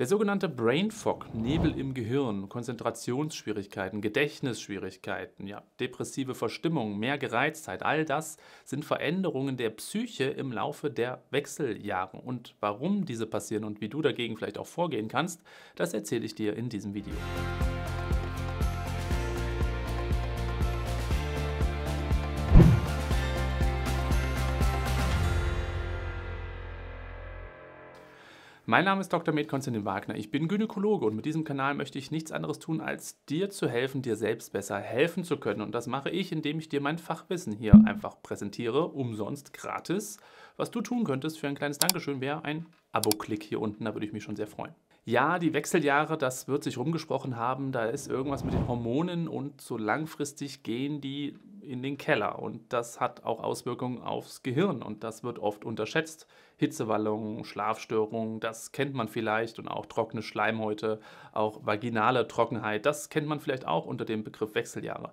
Der sogenannte Brain Fog, Nebel im Gehirn, Konzentrationsschwierigkeiten, Gedächtnisschwierigkeiten, ja, depressive Verstimmung, mehr Gereiztheit, all das sind Veränderungen der Psyche im Laufe der Wechseljahre. Und warum diese passieren und wie du dagegen vielleicht auch vorgehen kannst, das erzähle ich dir in diesem Video. Mein Name ist Dr. Med Konstantin Wagner. Ich bin Gynäkologe und mit diesem Kanal möchte ich nichts anderes tun, als dir zu helfen, dir selbst besser helfen zu können. Und das mache ich, indem ich dir mein Fachwissen hier einfach präsentiere, umsonst, gratis. Was du tun könntest für ein kleines Dankeschön wäre ein Abo-Klick hier unten, da würde ich mich schon sehr freuen. Ja, die Wechseljahre, das wird sich rumgesprochen haben, da ist irgendwas mit den Hormonen und so langfristig gehen die in den Keller. Und das hat auch Auswirkungen aufs Gehirn und das wird oft unterschätzt. Hitzewallungen, Schlafstörungen, das kennt man vielleicht und auch trockene Schleimhäute, auch vaginale Trockenheit, das kennt man vielleicht auch unter dem Begriff Wechseljahre.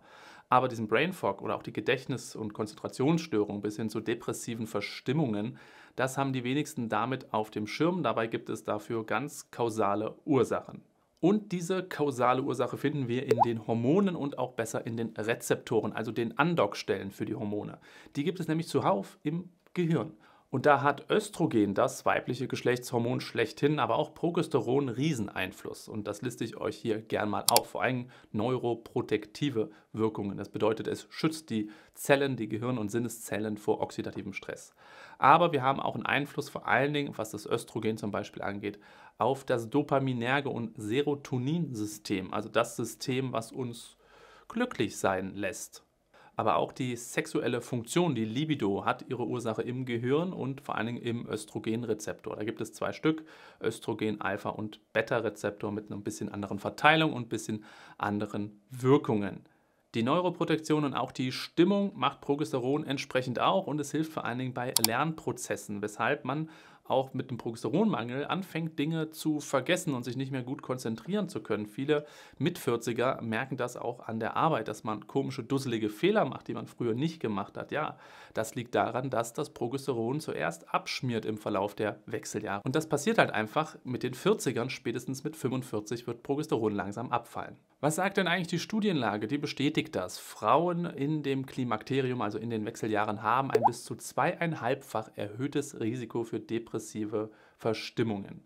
Aber diesen Brain Fog oder auch die Gedächtnis- und Konzentrationsstörung bis hin zu depressiven Verstimmungen, das haben die wenigsten damit auf dem Schirm. Dabei gibt es dafür ganz kausale Ursachen. Und diese kausale Ursache finden wir in den Hormonen und auch besser in den Rezeptoren, also den Andockstellen für die Hormone. Die gibt es nämlich zuhauf im Gehirn. Und da hat Östrogen, das weibliche Geschlechtshormon schlechthin, aber auch Progesteron Rieseneinfluss. Und das liste ich euch hier gern mal auf. Vor allem neuroprotektive Wirkungen. Das bedeutet, es schützt die Zellen, die Gehirn- und Sinneszellen vor oxidativem Stress. Aber wir haben auch einen Einfluss, vor allen Dingen, was das Östrogen zum Beispiel angeht, auf das dopaminerge und Serotoninsystem. Also das System, was uns glücklich sein lässt aber auch die sexuelle Funktion, die Libido, hat ihre Ursache im Gehirn und vor allen Dingen im Östrogenrezeptor. Da gibt es zwei Stück, Östrogen-Alpha- und Beta-Rezeptor mit einer ein bisschen anderen Verteilung und ein bisschen anderen Wirkungen. Die Neuroprotektion und auch die Stimmung macht Progesteron entsprechend auch und es hilft vor allen Dingen bei Lernprozessen, weshalb man auch mit dem Progesteronmangel anfängt, Dinge zu vergessen und sich nicht mehr gut konzentrieren zu können. Viele Mit-40er merken das auch an der Arbeit, dass man komische, dusselige Fehler macht, die man früher nicht gemacht hat. Ja, das liegt daran, dass das Progesteron zuerst abschmiert im Verlauf der Wechseljahre. Und das passiert halt einfach mit den 40ern, spätestens mit 45 wird Progesteron langsam abfallen. Was sagt denn eigentlich die Studienlage? Die bestätigt das. Frauen in dem Klimakterium, also in den Wechseljahren, haben ein bis zu zweieinhalbfach erhöhtes Risiko für Depressionen depressive Verstimmungen.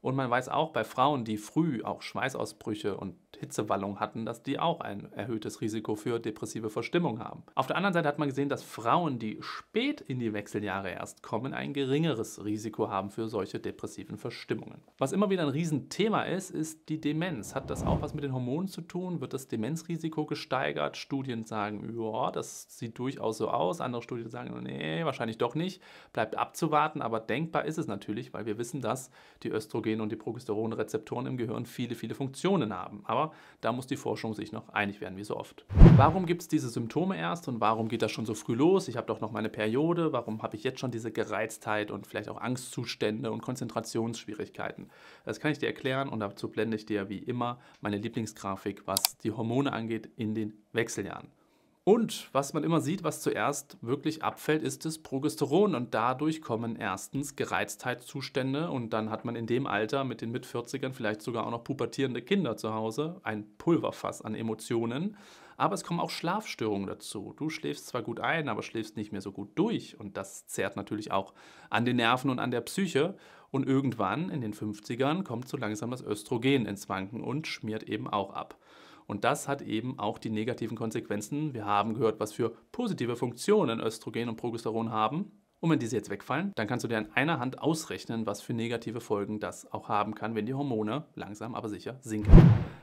Und man weiß auch bei Frauen, die früh auch Schweißausbrüche und Hitzewallung hatten, dass die auch ein erhöhtes Risiko für depressive Verstimmung haben. Auf der anderen Seite hat man gesehen, dass Frauen, die spät in die Wechseljahre erst kommen, ein geringeres Risiko haben für solche depressiven Verstimmungen. Was immer wieder ein Riesenthema ist, ist die Demenz. Hat das auch was mit den Hormonen zu tun? Wird das Demenzrisiko gesteigert? Studien sagen, ja, das sieht durchaus so aus. Andere Studien sagen, nee, wahrscheinlich doch nicht. Bleibt abzuwarten, aber denkbar ist es natürlich, weil wir wissen, dass die Östrogen- und die Progesteronrezeptoren im Gehirn viele, viele Funktionen haben. Aber da muss die Forschung sich noch einig werden, wie so oft. Warum gibt es diese Symptome erst und warum geht das schon so früh los? Ich habe doch noch meine Periode. Warum habe ich jetzt schon diese Gereiztheit und vielleicht auch Angstzustände und Konzentrationsschwierigkeiten? Das kann ich dir erklären und dazu blende ich dir wie immer meine Lieblingsgrafik, was die Hormone angeht, in den Wechseljahren. Und was man immer sieht, was zuerst wirklich abfällt, ist das Progesteron. Und dadurch kommen erstens Gereiztheitszustände und dann hat man in dem Alter mit den Mit-40ern vielleicht sogar auch noch pubertierende Kinder zu Hause. Ein Pulverfass an Emotionen. Aber es kommen auch Schlafstörungen dazu. Du schläfst zwar gut ein, aber schläfst nicht mehr so gut durch. Und das zehrt natürlich auch an den Nerven und an der Psyche. Und irgendwann in den 50ern kommt so langsam das Östrogen ins Wanken und schmiert eben auch ab. Und das hat eben auch die negativen Konsequenzen. Wir haben gehört, was für positive Funktionen Östrogen und Progesteron haben. Und wenn diese jetzt wegfallen, dann kannst du dir an einer Hand ausrechnen, was für negative Folgen das auch haben kann, wenn die Hormone langsam aber sicher sinken.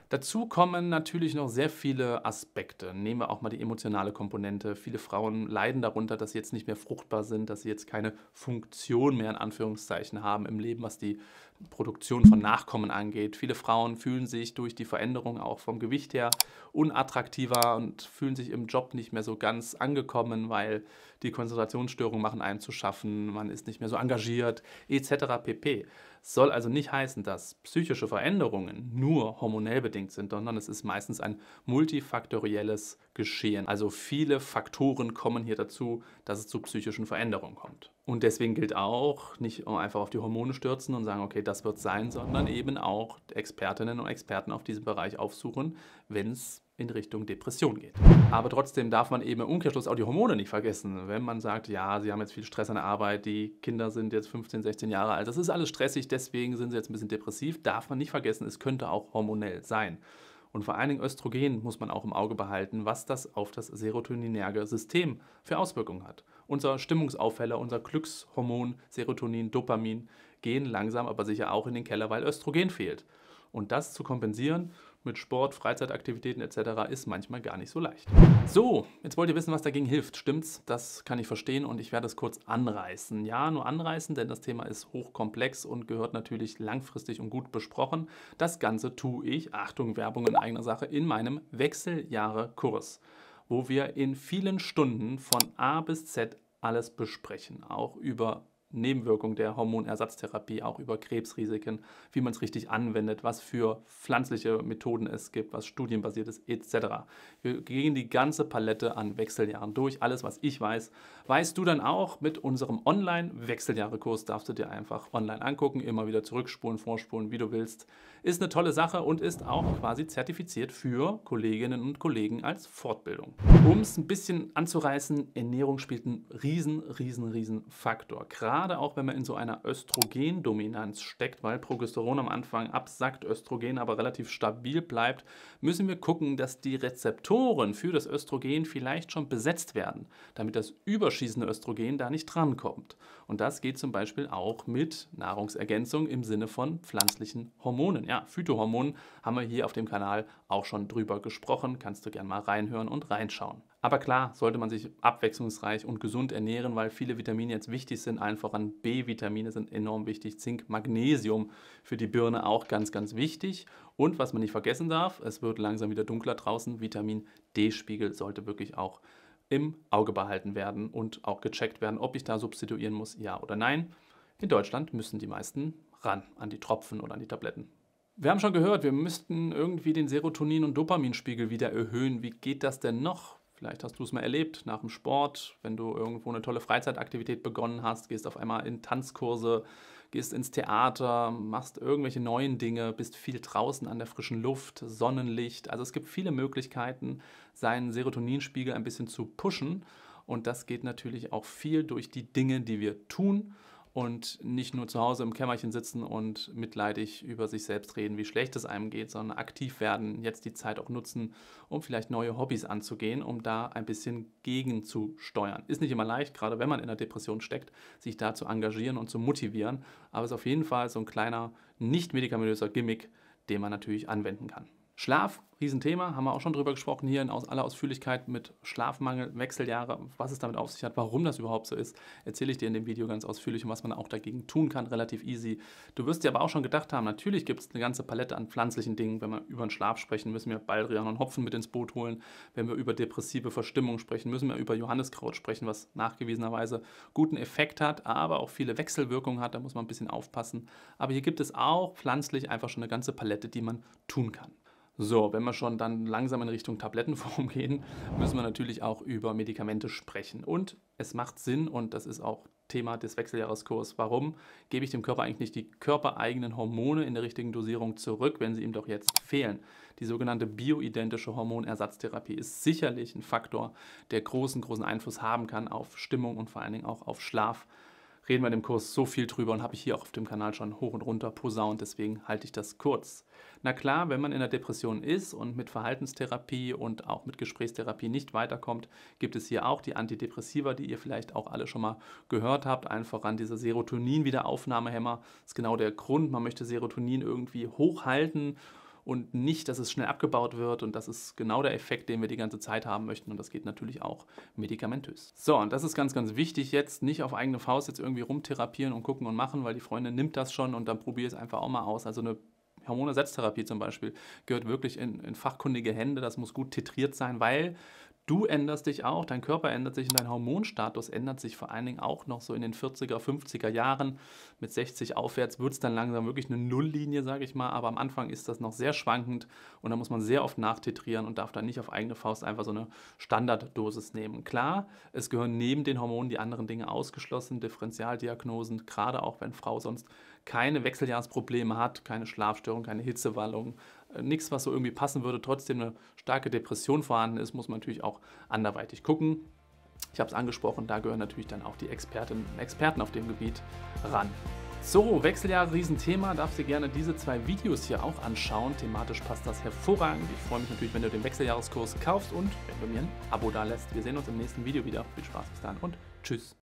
Dazu kommen natürlich noch sehr viele Aspekte. Nehmen wir auch mal die emotionale Komponente. Viele Frauen leiden darunter, dass sie jetzt nicht mehr fruchtbar sind, dass sie jetzt keine Funktion mehr in Anführungszeichen haben im Leben, was die Produktion von Nachkommen angeht. Viele Frauen fühlen sich durch die Veränderung auch vom Gewicht her unattraktiver und fühlen sich im Job nicht mehr so ganz angekommen, weil die Konzentrationsstörungen machen einem zu schaffen, man ist nicht mehr so engagiert etc. pp. Soll also nicht heißen, dass psychische Veränderungen nur hormonell bedingt sind, sondern es ist meistens ein multifaktorielles geschehen. Also viele Faktoren kommen hier dazu, dass es zu psychischen Veränderungen kommt. Und deswegen gilt auch, nicht einfach auf die Hormone stürzen und sagen, okay, das wird sein, sondern eben auch Expertinnen und Experten auf diesem Bereich aufsuchen, wenn es in Richtung Depression geht. Aber trotzdem darf man eben im Umkehrschluss auch die Hormone nicht vergessen. Wenn man sagt, ja, sie haben jetzt viel Stress an der Arbeit, die Kinder sind jetzt 15, 16 Jahre alt, das ist alles stressig, deswegen sind sie jetzt ein bisschen depressiv, darf man nicht vergessen, es könnte auch hormonell sein. Und vor allen Dingen Östrogen muss man auch im Auge behalten, was das auf das serotoninerge System für Auswirkungen hat. Unser Stimmungsauffäller, unser Glückshormon Serotonin, Dopamin gehen langsam aber sicher auch in den Keller, weil Östrogen fehlt. Und das zu kompensieren mit Sport, Freizeitaktivitäten etc. ist manchmal gar nicht so leicht. So, jetzt wollt ihr wissen, was dagegen hilft. Stimmt's? Das kann ich verstehen und ich werde es kurz anreißen. Ja, nur anreißen, denn das Thema ist hochkomplex und gehört natürlich langfristig und gut besprochen. Das Ganze tue ich, Achtung, Werbung in eigener Sache, in meinem Wechseljahre-Kurs, wo wir in vielen Stunden von A bis Z alles besprechen, auch über Nebenwirkungen der Hormonersatztherapie, auch über Krebsrisiken, wie man es richtig anwendet, was für pflanzliche Methoden es gibt, was studienbasiert ist, etc. Wir gehen die ganze Palette an Wechseljahren durch, alles, was ich weiß. Weißt du dann auch, mit unserem Online-Wechseljahre-Kurs darfst du dir einfach online angucken, immer wieder zurückspulen, vorspulen, wie du willst. Ist eine tolle Sache und ist auch quasi zertifiziert für Kolleginnen und Kollegen als Fortbildung. Um es ein bisschen anzureißen, Ernährung spielt einen riesen, riesen, riesen Faktor. Gerade gerade auch wenn man in so einer Östrogendominanz steckt, weil Progesteron am Anfang absackt, Östrogen aber relativ stabil bleibt, müssen wir gucken, dass die Rezeptoren für das Östrogen vielleicht schon besetzt werden, damit das überschießende Östrogen da nicht drankommt. Und das geht zum Beispiel auch mit Nahrungsergänzung im Sinne von pflanzlichen Hormonen. Ja, Phytohormonen haben wir hier auf dem Kanal auch schon drüber gesprochen, kannst du gerne mal reinhören und reinschauen. Aber klar, sollte man sich abwechslungsreich und gesund ernähren, weil viele Vitamine jetzt wichtig sind, allen voran B-Vitamine sind enorm wichtig, Zink, Magnesium für die Birne auch ganz, ganz wichtig. Und was man nicht vergessen darf, es wird langsam wieder dunkler draußen, Vitamin D-Spiegel sollte wirklich auch im Auge behalten werden und auch gecheckt werden, ob ich da substituieren muss, ja oder nein. In Deutschland müssen die meisten ran an die Tropfen oder an die Tabletten. Wir haben schon gehört, wir müssten irgendwie den Serotonin- und Dopaminspiegel wieder erhöhen. Wie geht das denn noch? Vielleicht hast du es mal erlebt nach dem Sport, wenn du irgendwo eine tolle Freizeitaktivität begonnen hast, gehst auf einmal in Tanzkurse, gehst ins Theater, machst irgendwelche neuen Dinge, bist viel draußen an der frischen Luft, Sonnenlicht. Also es gibt viele Möglichkeiten, seinen Serotoninspiegel ein bisschen zu pushen. Und das geht natürlich auch viel durch die Dinge, die wir tun und nicht nur zu Hause im Kämmerchen sitzen und mitleidig über sich selbst reden, wie schlecht es einem geht, sondern aktiv werden, jetzt die Zeit auch nutzen, um vielleicht neue Hobbys anzugehen, um da ein bisschen gegenzusteuern. Ist nicht immer leicht, gerade wenn man in der Depression steckt, sich da zu engagieren und zu motivieren, aber es ist auf jeden Fall so ein kleiner, nicht medikamentöser Gimmick, den man natürlich anwenden kann. Schlaf, Riesenthema, haben wir auch schon drüber gesprochen hier in aller Ausführlichkeit mit Schlafmangel, Wechseljahre, was es damit auf sich hat, warum das überhaupt so ist, erzähle ich dir in dem Video ganz ausführlich und was man auch dagegen tun kann, relativ easy. Du wirst dir aber auch schon gedacht haben, natürlich gibt es eine ganze Palette an pflanzlichen Dingen. Wenn wir über den Schlaf sprechen, müssen wir Baldrian und Hopfen mit ins Boot holen. Wenn wir über depressive Verstimmung sprechen, müssen wir über Johanniskraut sprechen, was nachgewiesenerweise guten Effekt hat, aber auch viele Wechselwirkungen hat, da muss man ein bisschen aufpassen. Aber hier gibt es auch pflanzlich einfach schon eine ganze Palette, die man tun kann. So, wenn wir schon dann langsam in Richtung Tablettenform gehen, müssen wir natürlich auch über Medikamente sprechen. Und es macht Sinn, und das ist auch Thema des Wechseljahreskurses, warum gebe ich dem Körper eigentlich nicht die körpereigenen Hormone in der richtigen Dosierung zurück, wenn sie ihm doch jetzt fehlen? Die sogenannte bioidentische Hormonersatztherapie ist sicherlich ein Faktor, der großen, großen Einfluss haben kann auf Stimmung und vor allen Dingen auch auf Schlaf reden wir in dem Kurs so viel drüber und habe ich hier auch auf dem Kanal schon hoch und runter posaunt, deswegen halte ich das kurz. Na klar, wenn man in der Depression ist und mit Verhaltenstherapie und auch mit Gesprächstherapie nicht weiterkommt, gibt es hier auch die Antidepressiva, die ihr vielleicht auch alle schon mal gehört habt, allen voran dieser Serotonin-Wiederaufnahmehämmer ist genau der Grund, man möchte Serotonin irgendwie hochhalten und nicht, dass es schnell abgebaut wird. Und das ist genau der Effekt, den wir die ganze Zeit haben möchten. Und das geht natürlich auch medikamentös. So, und das ist ganz, ganz wichtig jetzt. Nicht auf eigene Faust jetzt irgendwie rumtherapieren und gucken und machen, weil die Freundin nimmt das schon und dann probier es einfach auch mal aus. Also eine Hormonersatztherapie zum Beispiel gehört wirklich in, in fachkundige Hände. Das muss gut titriert sein, weil Du änderst dich auch, dein Körper ändert sich und dein Hormonstatus ändert sich vor allen Dingen auch noch so in den 40er, 50er Jahren. Mit 60 aufwärts wird es dann langsam wirklich eine Nulllinie, sage ich mal. Aber am Anfang ist das noch sehr schwankend und da muss man sehr oft nachtitrieren und darf dann nicht auf eigene Faust einfach so eine Standarddosis nehmen. Klar, es gehören neben den Hormonen die anderen Dinge ausgeschlossen, Differentialdiagnosen, gerade auch wenn Frau sonst keine Wechseljahrsprobleme hat, keine Schlafstörung, keine Hitzewallung, nichts, was so irgendwie passen würde, trotzdem eine starke Depression vorhanden ist, muss man natürlich auch anderweitig gucken. Ich habe es angesprochen, da gehören natürlich dann auch die Expertinnen und Experten auf dem Gebiet ran. So, Wechseljahre, Riesenthema. Darfst dir gerne diese zwei Videos hier auch anschauen. Thematisch passt das hervorragend. Ich freue mich natürlich, wenn du den Wechseljahreskurs kaufst und wenn du mir ein Abo da lässt. Wir sehen uns im nächsten Video wieder. Viel Spaß bis dann und tschüss.